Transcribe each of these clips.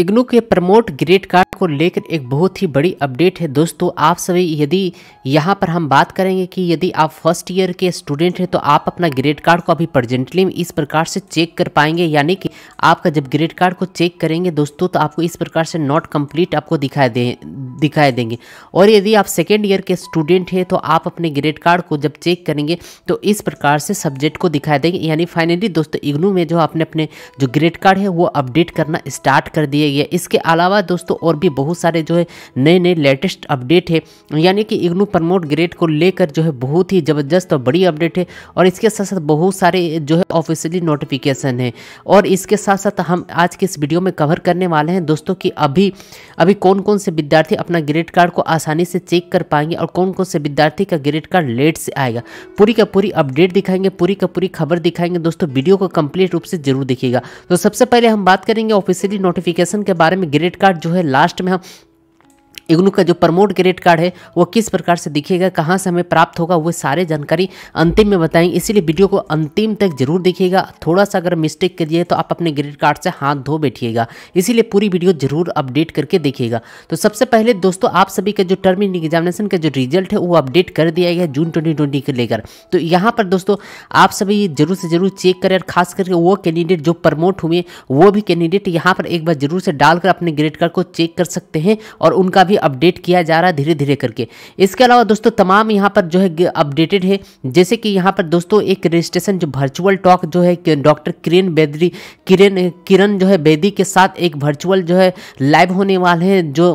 इग्नू के promote great card को लेकर एक बहुत ही बड़ी अपडेट है दोस्तों आप सभी यदि यहाँ पर हम बात करेंगे कि यदि आप फर्स्ट ईयर के स्टूडेंट हैं तो आप अपना ग्रेड कार्ड को अभी प्रजेंटली इस प्रकार से चेक कर पाएंगे यानी कि आपका जब ग्रेड कार्ड को चेक करेंगे दोस्तों तो आपको इस प्रकार से नॉट कम्प्लीट आपको दिखाई दे दिखाई देंगे और यदि आप सेकेंड ईयर के स्टूडेंट हैं तो आप अपने ग्रेड कार्ड को जब चेक करेंगे तो इस प्रकार से सब्जेक्ट को दिखाई देंगे यानी फाइनली दोस्तों इग्नू में जो आपने अपने जो ग्रेड कार्ड है वो अपडेट करना स्टार्ट कर दिया गया इसके अलावा दोस्तों और भी बहुत सारे जो है नए नए लेटेस्ट अपडेट है यानी कि इग्नू प्रमोट ग्रेड को लेकर जो है बहुत ही ज़बरदस्त और बड़ी अपडेट है और इसके साथ साथ बहुत सारे जो है ऑफिशियली नोटिफिकेशन है और इसके साथ साथ हम आज के इस वीडियो में कवर करने वाले हैं दोस्तों कि अभी अभी कौन कौन से विद्यार्थी अपना ग्रेड कार्ड को आसानी से चेक कर पाएंगे और कौन कौन से विद्यार्थी का ग्रेड कार्ड लेट से आएगा पूरी का पूरी अपडेट दिखाएंगे पूरी का पूरी खबर दिखाएंगे दोस्तों वीडियो को कंप्लीट रूप से जरूर देखिएगा तो सबसे पहले हम बात करेंगे ऑफिशियली नोटिफिकेशन के बारे में ग्रेड कार्ड जो है लास्ट में हम इग्नू का जो प्रमोट क्रेडिट कार्ड है वो किस प्रकार से दिखेगा कहाँ से हमें प्राप्त होगा वो सारे जानकारी अंतिम में बताएंगे इसीलिए वीडियो को अंतिम तक जरूर देखिएगा थोड़ा सा अगर मिस्टेक करिए तो आप अपने क्रेडिट कार्ड से हाथ धो बैठिएगा इसीलिए पूरी वीडियो जरूर अपडेट करके देखिएगा तो सबसे पहले दोस्तों आप सभी का जो टर्म एग्जामिनेशन का जो रिजल्ट है वो अपडेट कर दिया गया जून ट्वेंटी को लेकर तो यहाँ पर दोस्तों आप सभी जरूर से जरूर चेक करें और खास करके वो कैंडिडेट जो प्रमोट हुए वो भी कैंडिडेट यहाँ पर एक बार जरूर से डालकर अपने ग्रेड कार्ड को चेक कर सकते हैं और उनका भी अपडेट किया जा रहा है धीरे धीरे करके इसके अलावा दोस्तों तमाम यहाँ पर जो है अपडेटेड है जैसे कि यहाँ पर दोस्तों एक रजिस्ट्रेशन जो वर्चुअल टॉक जो है डॉक्टर किरण बेदरी किरण किरण जो है बेदी के साथ एक वर्चुअल जो है लाइव होने वाले हैं जो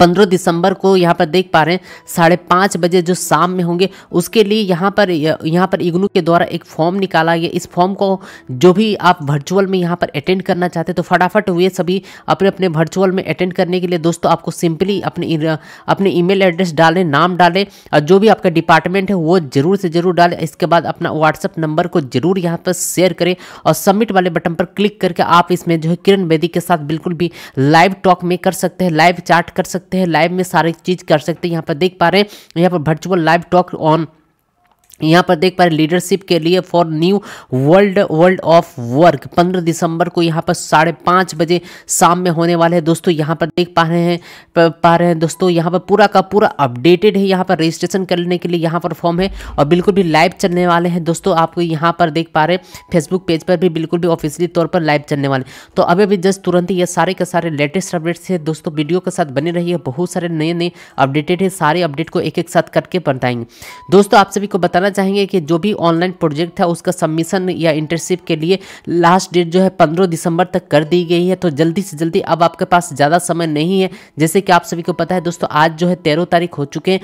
पंद्रह दिसंबर को यहाँ पर देख पा रहे हैं साढ़े पाँच बजे जो शाम में होंगे उसके लिए यहाँ पर यहाँ पर इग्नू के द्वारा एक फॉर्म निकाला गया इस फॉर्म को जो भी आप वर्चुअल में यहाँ पर अटेंड करना चाहते हैं तो फटाफट हुए सभी अपने अपने वर्चुअल में अटेंड करने के लिए दोस्तों आपको सिंपली अपने अपने ईमेल एड्रेस डालें नाम डालें और जो भी आपका डिपार्टमेंट है वो ज़रूर से ज़रूर डालें इसके बाद अपना व्हाट्सअप नंबर को ज़रूर यहाँ पर शेयर करें और सबमिट वाले बटन पर क्लिक करके आप इसमें जो है किरण बेदी के साथ बिल्कुल भी लाइव टॉक में कर सकते हैं लाइव चार्ट कर सकते हैं लाइव में सारी चीज़ कर सकते हैं यहाँ पर देख पा रहे हैं यहाँ पर वर्चुअल लाइव टॉक ऑन यहाँ पर देख पा रहे लीडरशिप के लिए for new world world of work 15 दिसंबर को यहाँ पर साढ़े पाँच बजे शाम में होने वाले हैं दोस्तों यहाँ पर देख पा रहे हैं पा रहे हैं दोस्तों यहाँ पर पूरा का पूरा अपडेटेड है यहाँ पर रजिस्ट्रेशन करने के लिए यहाँ पर फॉर्म है और बिल्कुल भी लाइव चलने वाले हैं दोस्तों आपको यहाँ पर देख पा रहे फेसबुक पेज पर भी बिल्कुल भी ऑफिशियली तौर पर लाइव चलने वाले तो अभी भी जस्ट तुरंत ही ये सारे के सारे लेटेस्ट अपडेट्स है दोस्तों वीडियो के साथ बने रही बहुत सारे नए नए अपडेटेड है सारे अपडेट को एक एक साथ करके बताएंगे दोस्तों आप सभी को बताना बताना चाहेंगे कि जो भी ऑनलाइन प्रोजेक्ट है उसका सबमिशन या इंटर्नशिप के लिए लास्ट डेट जो है पंद्रह दिसंबर तक कर दी गई है तो जल्दी से जल्दी अब आपके पास ज़्यादा समय नहीं है जैसे कि आप सभी को पता है दोस्तों आज जो है तेरह तारीख हो चुके हैं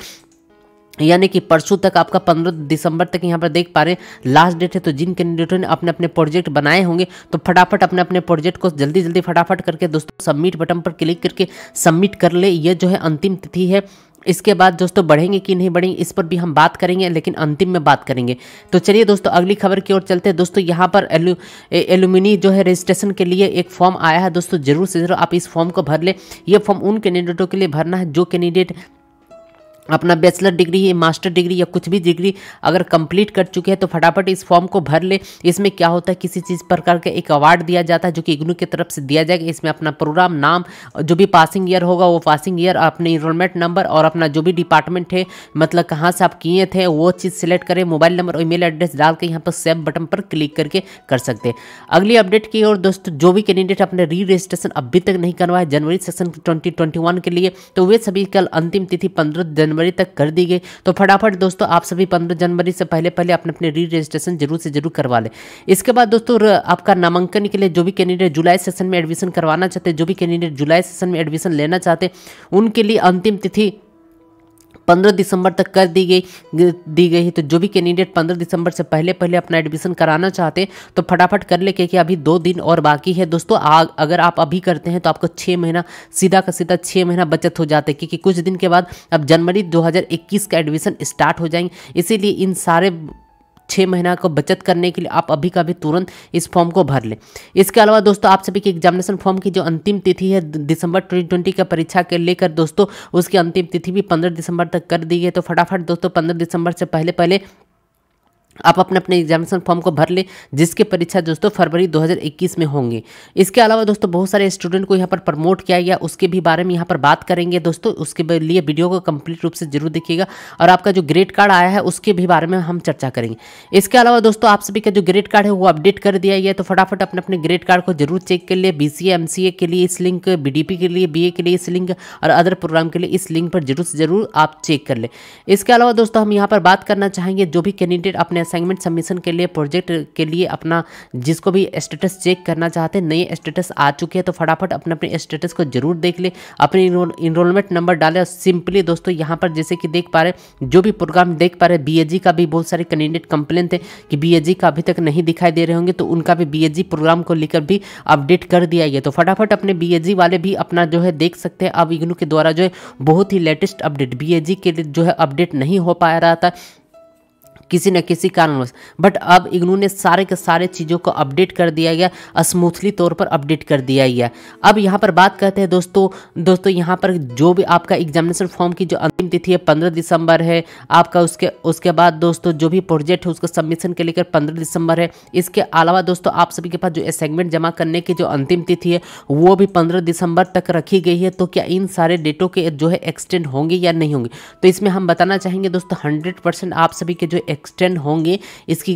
यानी कि परसों तक आपका 15 दिसंबर तक यहाँ पर देख पा रहे हैं लास्ट डेट है तो जिन कैंडिडेटों ने अपने अपने प्रोजेक्ट बनाए होंगे तो फटाफट अपने अपने प्रोजेक्ट को जल्दी जल्दी फटाफट करके दोस्तों सबमिट बटन पर क्लिक करके सबमिट कर ले ये जो है अंतिम तिथि है इसके बाद दोस्तों बढ़ेंगे कि नहीं बढ़ेंगे इस पर भी हम बात करेंगे लेकिन अंतिम में बात करेंगे तो चलिए दोस्तों अगली खबर की ओर चलते हैं दोस्तों यहाँ पर एलु एलुमिनी जो है रजिस्ट्रेशन के लिए एक फॉर्म आया है दोस्तों जरूर से जरूर आप इस फॉर्म को भर लें यह फॉर्म उन कैंडिडेटों के लिए भरना है जो कैंडिडेट अपना बैचलर डिग्री या मास्टर डिग्री या कुछ भी डिग्री अगर कंप्लीट कर चुके हैं तो फटाफट इस फॉर्म को भर ले इसमें क्या होता है किसी चीज़ प्रकार का एक अवार्ड दिया जाता है जो कि इग्नू की तरफ से दिया जाएगा इसमें अपना प्रोग्राम नाम जो भी पासिंग ईयर होगा वो पासिंग ईयर अपने इनरोलमेंट नंबर और अपना जो भी डिपार्टमेंट है मतलब कहाँ से आप किए थे वो चीज़ सेलेक्ट करें मोबाइल नंबर और ई एड्रेस डाल के यहाँ पर सेव बटन पर क्लिक करके कर सकते हैं अगली अपडेट की और दोस्तों जो भी कैंडिडेट अपने री रजिस्ट्रेशन अभी तक नहीं करवाए जनवरी सेक्शन ट्वेंटी के लिए तो वे सभी कल अंतिम तिथि पंद्रह जनवरी जनवरी तक कर दी गई तो फटाफट दोस्तों आप सभी पंद्रह जनवरी से पहले पहले अपने अपने री रजिस्ट्रेशन जरूर से जरूर करवा लें इसके बाद दोस्तों आपका नामांकन के लिए जो भी कैंडिडेट जुलाई सेशन में एडमिशन करवाना चाहते हैं जो भी कैंडिडेट जुलाई सेशन में एडमिशन लेना चाहते हैं उनके लिए अंतिम तिथि पंद्रह दिसंबर तक कर दी गई दी गई है तो जो भी कैंडिडेट पंद्रह दिसंबर से पहले पहले अपना एडमिशन कराना चाहते हैं तो फटाफट कर ले क्योंकि अभी दो दिन और बाकी है दोस्तों आग अगर आप अभी करते हैं तो आपको छः महीना सीधा का सीधा छः महीना बचत हो जाता है क्योंकि कुछ दिन के बाद अब जनवरी दो का एडमिशन स्टार्ट हो जाएंगे इसीलिए इन सारे छः महीना को बचत करने के लिए आप अभी का भी तुरंत इस फॉर्म को भर लें इसके अलावा दोस्तों आप सभी की एग्जामिनेशन फॉर्म की जो अंतिम तिथि है दिसंबर ट्वेंटी का परीक्षा के लेकर दोस्तों उसकी अंतिम तिथि भी पंद्रह दिसंबर तक कर दी है तो फटाफट दोस्तों पंद्रह दिसंबर से पहले पहले आप अपने अपने एग्जामिनेशन फॉर्म को भर लें जिसके परीक्षा दोस्तों फरवरी 2021 में होंगे इसके अलावा दोस्तों बहुत सारे स्टूडेंट को यहाँ पर प्रमोट किया गया उसके भी बारे में यहाँ पर बात करेंगे दोस्तों उसके लिए वीडियो को कंप्लीट रूप से जरूर देखिएगा और आपका जो ग्रेड कार्ड आया है उसके भी बारे में हम चर्चा करेंगे इसके अलावा दोस्तों आप सभी का जो ग्रेड कार्ड है वो अपडेट कर दिया गया तो फटाफट अपने अपने ग्रेड कार्ड को जरूर चेक कर लिए बी सी के लिए इस लिंक बी के लिए बी के लिए इस लिंक और अदर प्रोग्राम के लिए इस लिंक पर जरूर से जरूर आप चेक कर लें इसके अलावा दोस्तों हम यहाँ पर बात करना चाहेंगे जो भी कैंडिडेट अपने असाइनमेंट सबमिशन के लिए प्रोजेक्ट के लिए अपना जिसको भी स्टेटस चेक करना चाहते हैं नए स्टेटस आ चुके हैं तो फटाफट अपने अपने स्टेटस को जरूर देख ले अपने इनरोलमेंट नंबर डाले और सिंपली दोस्तों यहाँ पर जैसे कि देख पा रहे जो भी प्रोग्राम देख पा रहे बी का भी बहुत सारे कैंडिडेट कंप्लेन थे कि बी का अभी तक नहीं दिखाई दे रहे होंगे तो उनका भी बी प्रोग्राम को लेकर भी अपडेट कर दिया गया तो फटाफट अपने बी वाले भी अपना जो है देख सकते हैं अब इग्नू के द्वारा जो है बहुत ही लेटेस्ट अपडेट बी के लिए जो है अपडेट नहीं हो पा रहा था किसी न किसी कारणवश बट अब इग्नू ने सारे के सारे चीज़ों को अपडेट कर दिया गया स्मूथली तौर पर अपडेट कर दिया गया अब यहाँ पर बात करते हैं दोस्तों दोस्तों यहाँ पर जो भी आपका एग्जामिनेशन फॉर्म की जो अंतिम तिथि है पंद्रह दिसंबर है आपका उसके उसके बाद दोस्तों जो भी प्रोजेक्ट है उसका सबमिशन के लेकर पंद्रह दिसंबर है इसके अलावा दोस्तों आप सभी के पास जो असाइनमेंट जमा करने की जो अंतिम तिथि है वो भी पंद्रह दिसंबर तक रखी गई है तो क्या इन सारे डेटों के जो है एक्सटेंड होंगे या नहीं होंगे तो इसमें हम बताना चाहेंगे दोस्तों हंड्रेड आप सभी के जो एक्सटेंड होंगे इसकी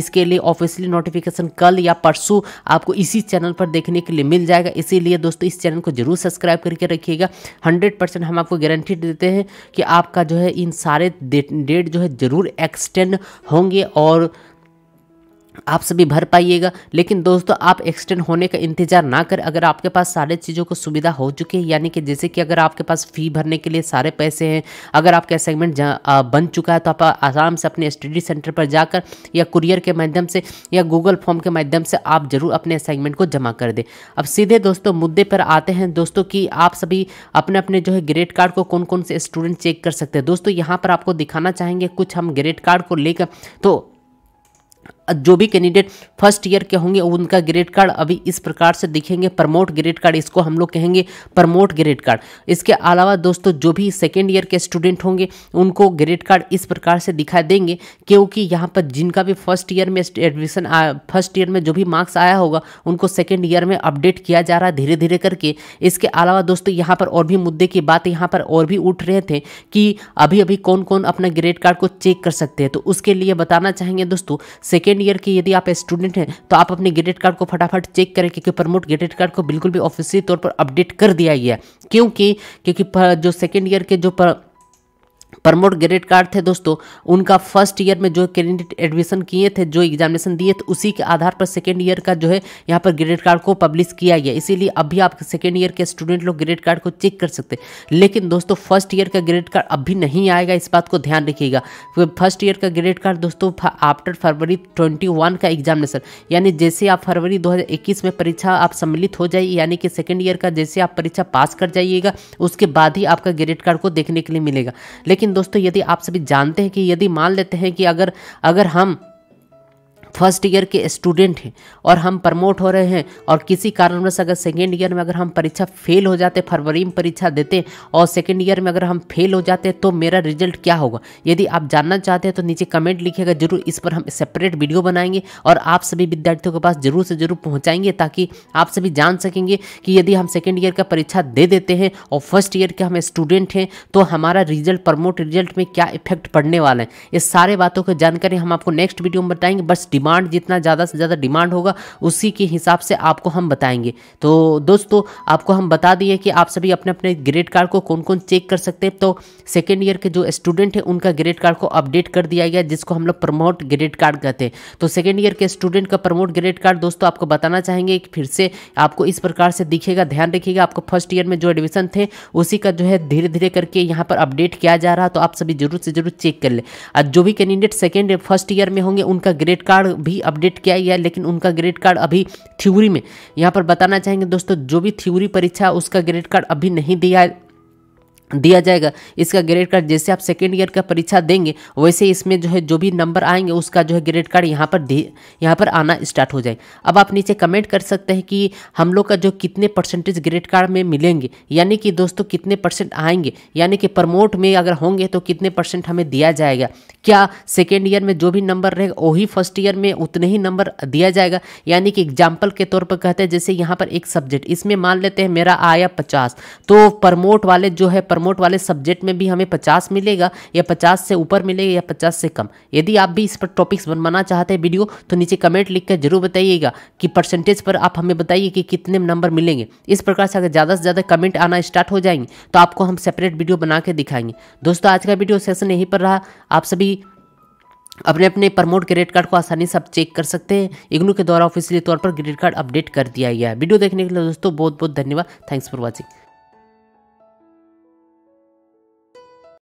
इसके लिए ऑफिशियली नोटिफिकेशन कल या परसों आपको इसी चैनल पर देखने के लिए मिल जाएगा इसीलिए दोस्तों इस चैनल को जरूर सब्सक्राइब करके रखिएगा हंड्रेड परसेंट हम आपको गारंटी देते हैं कि आपका जो है इन सारे डेट जो है ज़रूर एक्सटेंड होंगे और आप सभी भर पाइएगा लेकिन दोस्तों आप एक्सटेंड होने का इंतजार ना करें अगर आपके पास सारे चीज़ों को सुविधा हो चुकी है यानी कि जैसे कि अगर आपके पास फ़ी भरने के लिए सारे पैसे हैं अगर आपका असाइनमेंट बन चुका है तो आप आराम से अपने स्टडी सेंटर पर जाकर या कुरियर के माध्यम से या गूगल फॉर्म के माध्यम से आप ज़रूर अपने असाइनमेंट को जमा कर दें अब सीधे दोस्तों मुद्दे पर आते हैं दोस्तों कि आप सभी अपने अपने जो है ग्रेड कार्ड को कौन कौन से स्टूडेंट चेक कर सकते हैं दोस्तों यहाँ पर आपको दिखाना चाहेंगे कुछ हम ग्रेड कार्ड को लेकर तो जो भी कैंडिडेट फर्स्ट ईयर के होंगे उनका ग्रेड कार्ड अभी इस प्रकार से दिखेंगे प्रमोट ग्रेड कार्ड इसको हम लोग कहेंगे प्रमोट ग्रेड कार्ड इसके अलावा दोस्तों जो भी सेकेंड ईयर के स्टूडेंट होंगे उनको ग्रेड कार्ड इस प्रकार से दिखाई देंगे क्योंकि यहाँ पर जिनका भी फर्स्ट ईयर में एडमिशन फर्स्ट ईयर में जो भी मार्क्स आया होगा उनको सेकेंड ईयर में अपडेट किया जा रहा है धीरे धीरे करके इसके अलावा दोस्तों यहाँ पर और भी मुद्दे की बात यहाँ पर और भी उठ रहे थे कि अभी अभी कौन कौन अपना ग्रेड कार्ड को चेक कर सकते हैं तो उसके लिए बताना चाहेंगे दोस्तों सेकेंड सेकेंड ईयर के यदि आप स्टूडेंट हैं तो आप अपने ग्रेडिट कार्ड को फटाफट चेक करें क्योंकि प्रमोट ग्रेडिट कार्ड को बिल्कुल भी ऑफिसियल तौर पर अपडेट कर दिया गया क्योंकि क्योंकि जो सेकेंड ईयर के जो पर, प्रमोट ग्रेड कार्ड थे दोस्तों उनका फर्स्ट ईयर में जो कैंडिडेट एडमिशन किए थे जो एग्जामिनेशन दिए थे उसी के आधार पर सेकेंड ईयर का जो है यहाँ पर ग्रेड कार्ड को पब्लिश किया गया इसीलिए अभी आप सेकेंड ईयर के स्टूडेंट लोग ग्रेड कार्ड को चेक कर सकते लेकिन दोस्तों फर्स्ट ईयर का ग्रेड कार्ड अभी नहीं आएगा इस बात को ध्यान रखिएगा फर्स्ट ईयर का ग्रेड कार्ड दोस्तों आफ्टर फरवरी ट्वेंटी का एग्जामिनेशन यानी जैसे आप फरवरी दो में परीक्षा आप सम्मिलित हो जाइए यानी कि सेकेंड ईयर का जैसे आप परीक्षा पास कर जाइएगा उसके बाद ही आपका ग्रेड कार्ड को देखने के लिए मिलेगा लेकिन लेकिन दोस्तों यदि आप सभी जानते हैं कि यदि मान लेते हैं कि अगर अगर हम फर्स्ट ईयर के स्टूडेंट हैं और हम प्रमोट हो रहे हैं और किसी कारणवश अगर सेकेंड ईयर में अगर हम परीक्षा फेल हो जाते फरवरी में परीक्षा देते और सेकेंड ईयर में अगर हम फेल हो जाते तो मेरा रिजल्ट क्या होगा यदि आप जानना चाहते हैं तो नीचे कमेंट लिखेगा जरूर इस पर हम सेपरेट वीडियो बनाएंगे और आप सभी विद्यार्थियों के पास जरूर से जरूर पहुँचाएंगे ताकि आप सभी जान सकेंगे कि यदि हम सेकेंड ईयर का परीक्षा दे देते हैं और फर्स्ट ईयर के हम स्टूडेंट हैं तो हमारा रिजल्ट प्रमोट रिजल्ट में क्या इफेक्ट पड़ने वाला है इस सारे बातों की जानकारी हम आपको नेक्स्ट वीडियो में बताएंगे बस डिमांड जितना ज़्यादा से ज़्यादा डिमांड होगा उसी के हिसाब से आपको हम बताएंगे तो दोस्तों आपको हम बता दिए कि आप सभी अपने अपने ग्रेड कार्ड को कौन कौन चेक कर सकते हैं तो सेकेंड ईयर के जो स्टूडेंट हैं उनका ग्रेड कार्ड को अपडेट कर दिया गया जिसको हम लोग प्रमोट ग्रेड कार्ड कहते हैं तो सेकेंड ईयर के स्टूडेंट का प्रमोट ग्रेड कार्ड दोस्तों आपको बताना चाहेंगे कि फिर से आपको इस प्रकार से दिखेगा ध्यान रखिएगा आपको फर्स्ट ईयर में जो एडमिशन थे उसी का जो है धीरे धीरे करके यहाँ पर अपडेट किया जा रहा तो आप सभी जरूर से जरूर चेक कर ले जो भी कैंडिडेट सेकेंड फर्स्ट ईयर में होंगे उनका ग्रेड कार्ड भी अपडेट किया गया लेकिन उनका ग्रेड कार्ड अभी थ्योरी में यहाँ पर बताना चाहेंगे दोस्तों जो भी थ्योरी परीक्षा उसका ग्रेड कार्ड अभी नहीं दिया दिया जाएगा इसका ग्रेड कार्ड जैसे आप सेकेंड ईयर का परीक्षा देंगे वैसे इसमें जो है जो भी नंबर आएंगे उसका जो है ग्रेड कार्ड यहाँ पर यहाँ पर आना स्टार्ट हो जाए अब आप नीचे कमेंट कर सकते हैं कि हम लोग का जो कितने परसेंटेज ग्रेड कार्ड में मिलेंगे यानी कि दोस्तों कितने परसेंट आएंगे यानी कि प्रमोट में अगर होंगे तो कितने परसेंट हमें दिया जाएगा क्या सेकेंड ईयर में जो भी नंबर रहेगा वही फर्स्ट ईयर में उतने ही नंबर दिया जाएगा यानी कि एग्जाम्पल के तौर पर कहते हैं जैसे यहाँ पर एक सब्जेक्ट इसमें मान लेते हैं मेरा आया पचास तो प्रमोट वाले जो है प्रमोट प्रमोट वाले सब्जेक्ट में भी हमें पचास मिलेगा या पचास से ऊपर मिलेगा या पचास से कम यदि आप भी इस पर टॉपिक्स बनवाना चाहते हैं वीडियो तो नीचे कमेंट लिख कर जरूर बताइएगा कि परसेंटेज पर आप हमें बताइए कि कितने नंबर मिलेंगे इस प्रकार से अगर ज़्यादा से ज़्यादा कमेंट आना स्टार्ट हो जाएंगे तो आपको हम सेपरेट वीडियो बना के दिखाएंगे दोस्तों आज का वीडियो सेशन यहीं पर रहा आप सभी अपने अपने प्रमोट क्रेडिट कार्ड को आसानी से आप चेक कर सकते हैं इग्नू के द्वारा ऑफिशियली तौर पर क्रेडिट कार्ड अपडेट कर दिया गया है वीडियो देखने के लिए दोस्तों बहुत बहुत धन्यवाद थैंक्स फॉर वॉचिंग